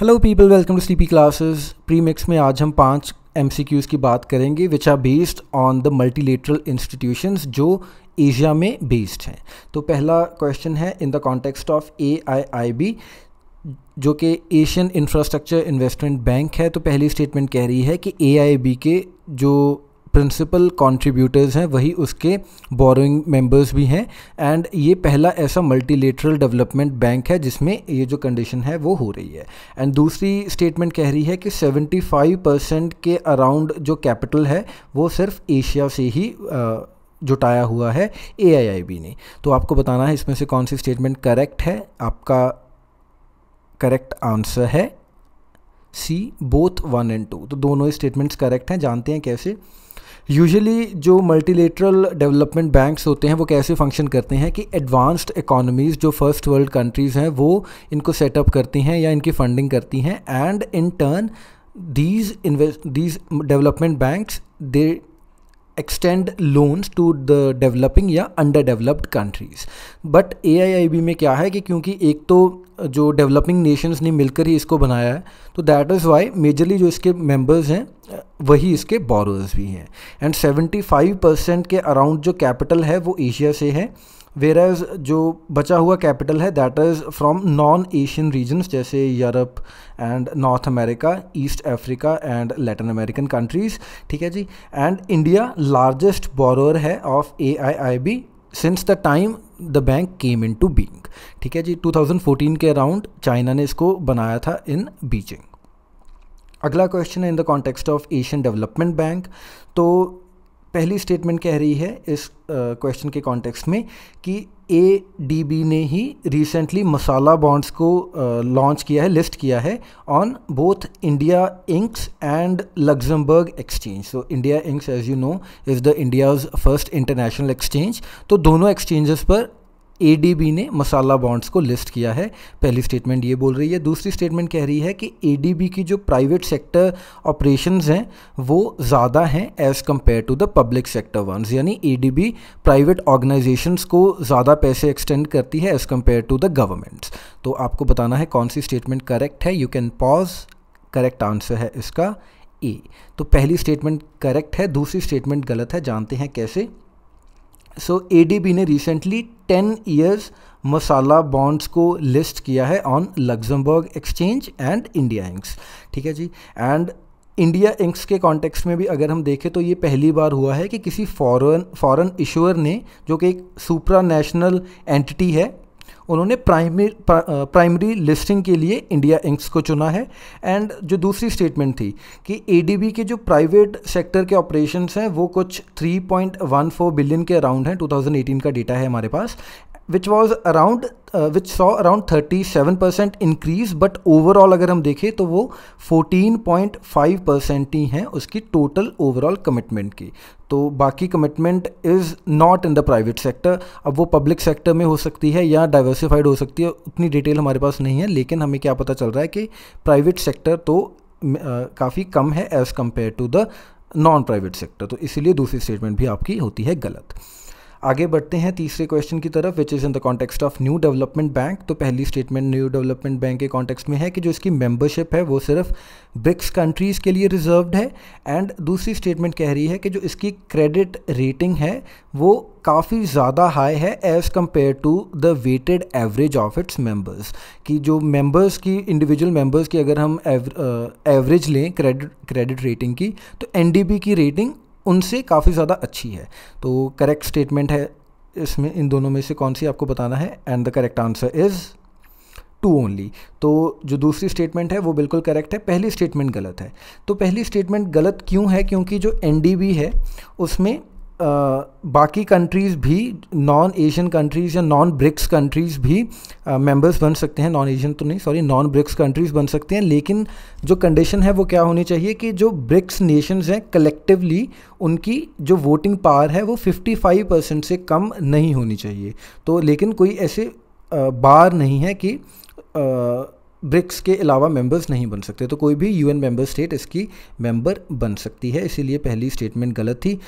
Hello people welcome to Sleepy Classes mix में आज हम पांच एम की बात करेंगे which are based on the multilateral institutions जो एशिया में बेस्ड हैं तो पहला क्वेश्चन है in the context of A I I B जो कि एशियन इंफ्रास्ट्रक्चर इन्वेस्टमेंट बैंक है तो पहली स्टेटमेंट कह रही है कि ए आई बी के जो प्रिंसिपल कॉन्ट्रीब्यूटर्स हैं वही उसके बोरोइंग मेंबर्स भी हैं एंड ये पहला ऐसा मल्टीलेटरल डेवलपमेंट बैंक है जिसमें ये जो कंडीशन है वो हो रही है एंड दूसरी स्टेटमेंट कह रही है कि 75 परसेंट के अराउंड जो कैपिटल है वो सिर्फ एशिया से ही जुटाया हुआ है ए ने तो आपको बताना है इसमें से कौन सी स्टेटमेंट करेक्ट है आपका करेक्ट आंसर है C both one and two तो दोनों स्टेटमेंट्स करेक्ट हैं जानते हैं कैसे यूजुअली जो मल्टीलेटरल डेवलपमेंट बैंक्स होते हैं वो कैसे फंक्शन करते हैं कि एडवांस्ड इकोनॉमीज़ जो फर्स्ट वर्ल्ड कंट्रीज़ हैं वो इनको सेटअप करती हैं या इनकी फंडिंग करती हैं and in turn these invest these development banks they extend loans to the developing या under developed countries but A में क्या है कि क्योंकि एक तो जो डेवलपिंग नेशंस ने मिलकर ही इसको बनाया है तो दैट इज़ वाई मेजरली जो इसके मेंबर्स हैं वही इसके बोरर्स भी हैं एंड 75 परसेंट के अराउंड जो कैपिटल है वो एशिया से है वेर एज जो बचा हुआ कैपिटल है that is from non Asian regions जैसे Europe and North America East Africa and Latin American countries ठीक है जी एंड इंडिया लार्जेस्ट बोरोअर है of A I I B since the time the bank came into being ठीक है जी 2014 के around China ने इसको बनाया था इन बीजिंग अगला क्वेश्चन है in the context of Asian Development Bank तो पहली स्टेटमेंट कह रही है इस क्वेश्चन uh, के कॉन्टेक्स्ट में कि ए डी बी ने ही रिसेंटली मसाला बॉन्ड्स को लॉन्च uh, किया है लिस्ट किया है on both India INX and Luxembourg exchange so India INX as you know is the India's first international exchange तो दोनों एक्सचेंजेस पर बी ने मसाला बॉन्ड्स को लिस्ट किया है पहली स्टेटमेंट ये बोल रही है दूसरी स्टेटमेंट कह रही है कि बी की जो प्राइवेट सेक्टर ऑपरेशंस हैं वो ज़्यादा हैं as compare to the public sector ones यानी बी प्राइवेट ऑर्गेनाइजेशंस को ज़्यादा पैसे एक्सटेंड करती है as compare to the governments तो आपको बताना है कौन सी स्टेटमेंट करेक्ट है you can pause correct answer है इसका ए तो पहली स्टेटमेंट करेक्ट है दूसरी स्टेटमेंट गलत है जानते हैं कैसे सो ए डी बी ने recently ten years masala bonds को लिस्ट किया है on Luxembourg exchange and India INX ठीक है जी एंड इंडिया इंक्स के कॉन्टेक्स में भी अगर हम देखें तो ये पहली बार हुआ है कि किसी फॉरन फॉरन इशूअर ने जो कि एक सुप्रा नेशनल एंटिटी है उन्होंने प्राइमरी प्राइमरी लिस्टिंग के लिए इंडिया इंक्स को चुना है एंड जो दूसरी स्टेटमेंट थी कि ए के जो प्राइवेट सेक्टर के ऑपरेशंस हैं वो कुछ 3.14 बिलियन के अराउंड हैं 2018 का डेटा है हमारे पास which was around which saw around thirty seven percent increase but overall अगर हम देखें तो वो फोर्टीन पॉइंट फाइव परसेंट ही हैं उसकी टोटल ओवरऑल कमिटमेंट की तो बाकी commitment is not in the private sector अब वो पब्लिक सेक्टर में हो सकती है या डाइवर्सिफाइड हो सकती है उतनी डिटेल हमारे पास नहीं है लेकिन हमें क्या पता चल रहा है कि प्राइवेट सेक्टर तो काफ़ी कम है as compare to the non private sector तो इसीलिए दूसरी स्टेटमेंट भी आपकी होती है गलत आगे बढ़ते हैं तीसरे क्वेश्चन की तरफ which is in the context of New Development Bank तो पहली स्टेटमेंट न्यू डेवलपमेंट बैंक के कॉन्टेक्स्ट में है कि जो इसकी मेंबरशिप है वो सिर्फ ब्रिक्स कंट्रीज़ के लिए रिजर्वड है एंड दूसरी स्टेटमेंट कह रही है कि जो इसकी क्रेडिट रेटिंग है वो काफ़ी ज़्यादा हाई है as compare to the weighted average of its members कि जो मेंबर्स की इंडिविजुअल मेंबर्स की अगर हम एवरेज लें क्रेडिट क्रेडिट रेटिंग की तो एनडीबी की रेटिंग उनसे काफ़ी ज़्यादा अच्छी है तो करेक्ट स्टेटमेंट है इसमें इन दोनों में से कौन सी आपको बताना है and the correct answer is two only तो जो दूसरी स्टेटमेंट है वो बिल्कुल करेक्ट है पहली स्टेटमेंट गलत है तो पहली स्टेटमेंट गलत क्यों है क्योंकि जो एन है उसमें बाकी कंट्रीज़ भी नॉन एशियन कंट्रीज़ या नॉन ब्रिक्स कंट्रीज़ भी मेंबर्स बन सकते हैं नॉन एशियन तो नहीं सॉरी नॉन ब्रिक्स कंट्रीज़ बन सकते हैं लेकिन जो कंडीशन है वो क्या होनी चाहिए कि जो ब्रिक्स नेशंस हैं कलेक्टिवली उनकी जो वोटिंग पावर है वो 55 परसेंट से कम नहीं होनी चाहिए तो लेकिन कोई ऐसे बार नहीं है कि ब्रिक्स के अलावा मेंबर्स नहीं बन सकते तो कोई भी यूएन मेंबर स्टेट इसकी मेंबर बन सकती है इसीलिए पहली स्टेटमेंट गलत थी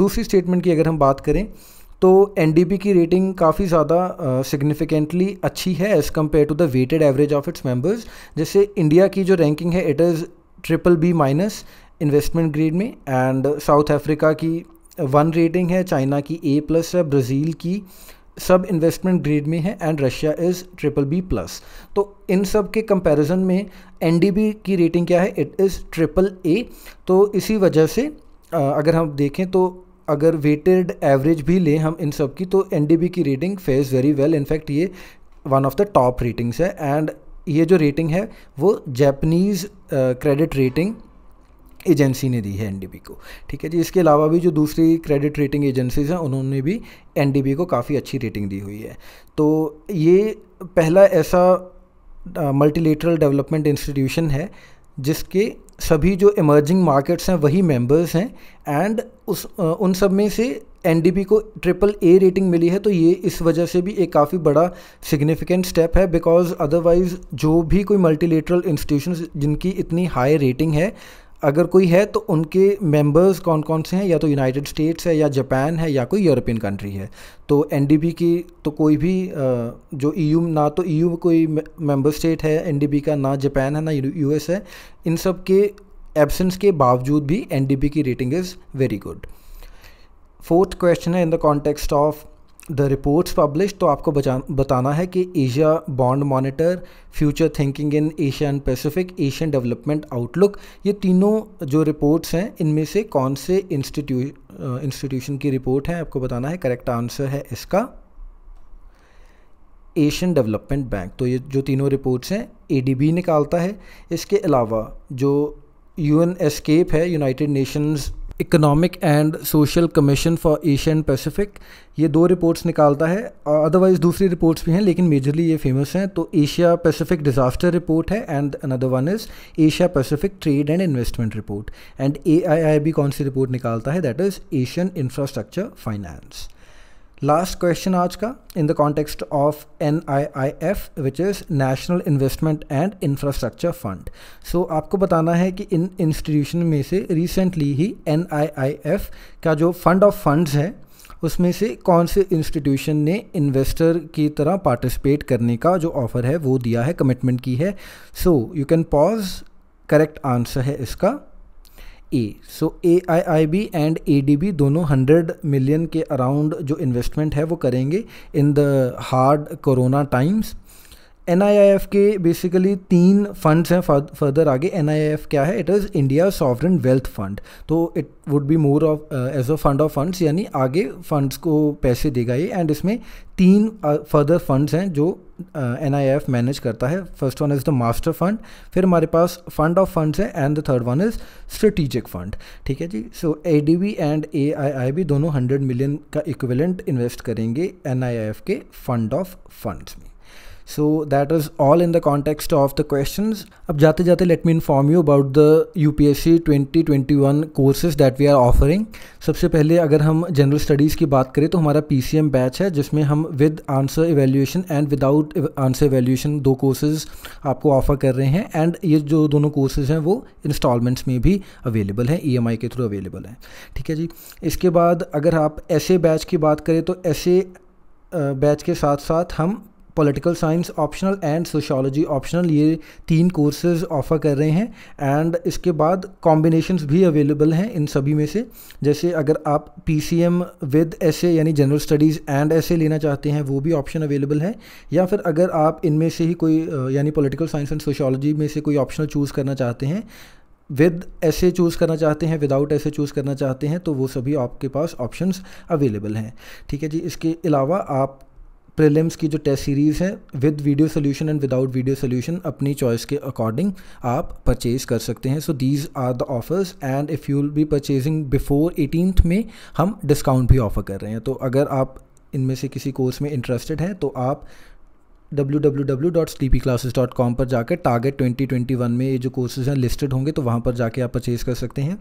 दूसरी स्टेटमेंट की अगर हम बात करें तो एन की रेटिंग काफ़ी ज़्यादा सिग्निफिकेंटली uh, अच्छी है as compare to the weighted average of its members जैसे इंडिया की जो रैंकिंग है it is triple B minus investment grade में एंड साउथ अफ्रीका की वन रेटिंग है चाइना की ए प्लस है ब्राज़ील की सब इन्वेस्टमेंट ग्रेड में है and Russia is triple B plus तो इन सब के कंपैरिजन में एन की रेटिंग क्या है इट इज़ ट्रिपल ए तो इसी वजह से अगर हम देखें तो अगर वेटेड एवरेज भी लें हम इन सब की तो एन की rating fares very well in fact ये one of the top ratings है एंड ये जो रेटिंग है वो जैपनीज़ क्रेडिट रेटिंग एजेंसी ने दी है एन को ठीक है जी इसके अलावा भी जो दूसरी क्रेडिट रेटिंग एजेंसीज हैं उन्होंने भी एन को काफ़ी अच्छी रेटिंग दी हुई है तो ये पहला ऐसा मल्टीलेटरल डेवलपमेंट इंस्टीट्यूशन है जिसके सभी जो इमर्जिंग मार्केट्स हैं वही मेंबर्स हैं एंड उस उन सब में से एन को ट्रिपल ए रेटिंग मिली है तो ये इस वजह से भी एक काफ़ी बड़ा सिग्निफिकेंट स्टेप है बिकॉज अदरवाइज जो भी कोई मल्टीलेटरल इंस्टीट्यूशन जिनकी इतनी हाई रेटिंग है अगर कोई है तो उनके मेंबर्स कौन कौन से हैं या तो यूनाइटेड स्टेट्स है या जापान है या कोई यूरोपियन कंट्री है तो एन की तो कोई भी जो ई e ना तो ई e कोई मेंबर स्टेट है एन का ना जापान है ना यू है इन सब के एबसेंस के बावजूद भी एन की rating is very good fourth question है in the context of the reports publish तो आपको बताना है कि Asia Bond Monitor Future Thinking in Asia and Pacific Asian Development Outlook ये तीनों जो रिपोर्ट्स हैं इनमें से कौन से इंस्टीट्यूशन की रिपोर्ट है आपको बताना है करेक्ट आंसर है इसका एशियन डेवलपमेंट बैंक तो ये जो तीनों रिपोर्ट्स हैं बी निकालता है इसके अलावा जो यूएनएसकेप है United Nations Economic and Social Commission for Asian Pacific ये दो रिपोर्ट्स निकालता है अदरवाइज़ दूसरी रिपोर्ट्स भी हैं लेकिन मेजरली ये फेमस हैं तो एशिया पैसिफिक डिज़ास्टर रिपोर्ट है and another one is Asia Pacific trade and investment report and A I I कौन सी रिपोर्ट निकालता है that is Asian infrastructure finance last question आज का in the context of N I I F which is national investment and infrastructure fund so आपको बताना है कि इन इंस्टीट्यूशन में से रिसेंटली ही एन आई आई एफ का जो फंड ऑफ फंड्स है उसमें से कौन से इंस्टीट्यूशन ने इन्वेस्टर की तरह पार्टिसिपेट करने का जो ऑफ़र है वो दिया है कमिटमेंट की है so you can pause correct answer है इसका a so A I I B and A D B दोनों हंड्रेड मिलियन के अराउंड जो इन्वेस्टमेंट है वो करेंगे in the hard corona times एन के बेसिकली तीन फंड्स हैं फर्दर आगे एन क्या है it is India sovereign wealth fund तो it would be more of as a fund of funds यानी आगे फंड्स को पैसे देगा ये एंड इसमें तीन फर्दर uh, फंड्स हैं जो एन आई एफ मैनेज करता है first one is the master fund फिर हमारे पास फंड ऑफ फंड्स हैं and the third one is strategic fund ठीक है जी so A D B and A I I B दोनों हंड्रेड मिलियन का इक्वलेंट इन्वेस्ट करेंगे एन आई आई एफ के फंड ऑफ फंड्स में so that is all in the that of the question अब जाते जाते let me inform you about the U P S C twenty twenty one courses that we are offering सबसे पहले अगर हम general studies की बात करें तो हमारा पी सी एम बैच है जिसमें हम with answer evaluation and without answer evaluation दो कोर्सेज आपको ऑफर कर रहे हैं एंड ये जो दोनों कोर्सेज हैं वो इंस्टॉलमेंट्स में भी अवेलेबल हैं ई एम आई के थ्रू अवेलेबल हैं ठीक है जी इसके बाद अगर आप ऐसे बैच की बात करें तो ऐसे बैच के साथ साथ हम political science optional and sociology optional ये तीन कोर्सेज ऑफ़र कर रहे हैं एंड इसके बाद कॉम्बिनेशंस भी अवेलेबल हैं इन सभी में से जैसे अगर आप P C M with S A यानी general studies and S A लेना चाहते हैं वो भी ऑप्शन अवेलेबल है या फिर अगर आप इनमें से ही कोई यानी पोलिटिकल साइंस एंड सोशोलॉजी में से कोई ऑप्शनल चूज़ करना चाहते हैं विद ऐसे चूज़ करना चाहते हैं विदाउट ऐसे चूज़ करना चाहते हैं तो वो सभी आपके पास ऑप्शंस अवेलेबल हैं ठीक है जी इसके अलावा आप प्रिलिम्स की जो टेस्ट सीरीज़ है with video solution and without video solution अपनी चॉइस के अकॉर्डिंग आप परचेज़ कर सकते हैं so these are the offers and if you will be purchasing before eighteenth में हम डिस्काउंट भी ऑफर कर रहे हैं तो अगर आप इनमें से किसी कोर्स में इंटरेस्टेड हैं तो आप www.sleepyclasses.com पर जाकर टारगेट 2021 में ये जो कोर्सेज हैं लिस्टेड होंगे तो वहाँ पर जाके आप परचेज़ कर सकते हैं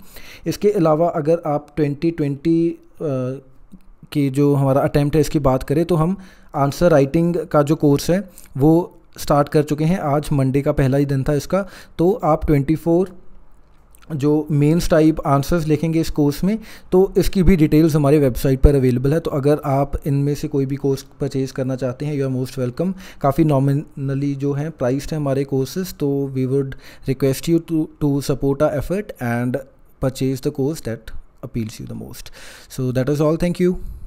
इसके अलावा अगर आप 2020 uh, कि जो हमारा अटैम्प्ट है इसकी बात करें तो हम आंसर राइटिंग का जो कोर्स है वो स्टार्ट कर चुके हैं आज मंडे का पहला ही दिन था इसका तो आप 24 जो मेंस टाइप आंसर्स लिखेंगे इस कोर्स में तो इसकी भी डिटेल्स हमारे वेबसाइट पर अवेलेबल है तो अगर आप इनमें से कोई भी कोर्स परचेज करना चाहते हैं यू आर मोस्ट वेलकम काफ़ी नॉमिनली जो है प्राइस्ड है हमारे कोर्सेज तो we would request you to to support a effort and purchase the course that appeals you the most. So that is all. Thank you.